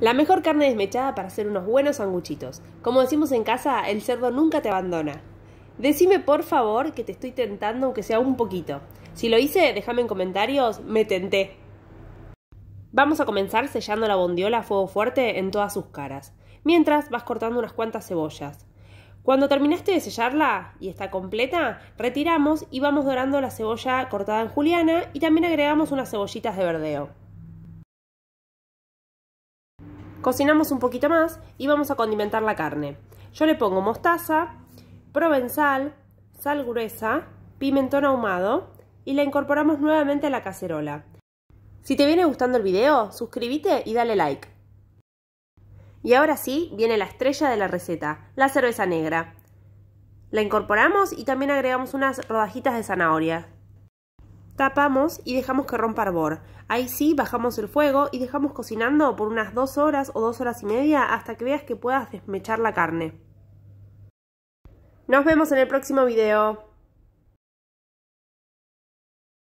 La mejor carne desmechada para hacer unos buenos sanguchitos. Como decimos en casa, el cerdo nunca te abandona. Decime por favor que te estoy tentando aunque sea un poquito. Si lo hice, déjame en comentarios, me tenté. Vamos a comenzar sellando la bondiola a fuego fuerte en todas sus caras, mientras vas cortando unas cuantas cebollas. Cuando terminaste de sellarla y está completa, retiramos y vamos dorando la cebolla cortada en juliana y también agregamos unas cebollitas de verdeo. Cocinamos un poquito más y vamos a condimentar la carne. Yo le pongo mostaza, provenzal, sal gruesa, pimentón ahumado y la incorporamos nuevamente a la cacerola. Si te viene gustando el video, suscríbete y dale like. Y ahora sí, viene la estrella de la receta, la cerveza negra. La incorporamos y también agregamos unas rodajitas de zanahoria. Tapamos y dejamos que rompa hervor. Ahí sí bajamos el fuego y dejamos cocinando por unas 2 horas o 2 horas y media hasta que veas que puedas desmechar la carne. Nos vemos en el próximo video.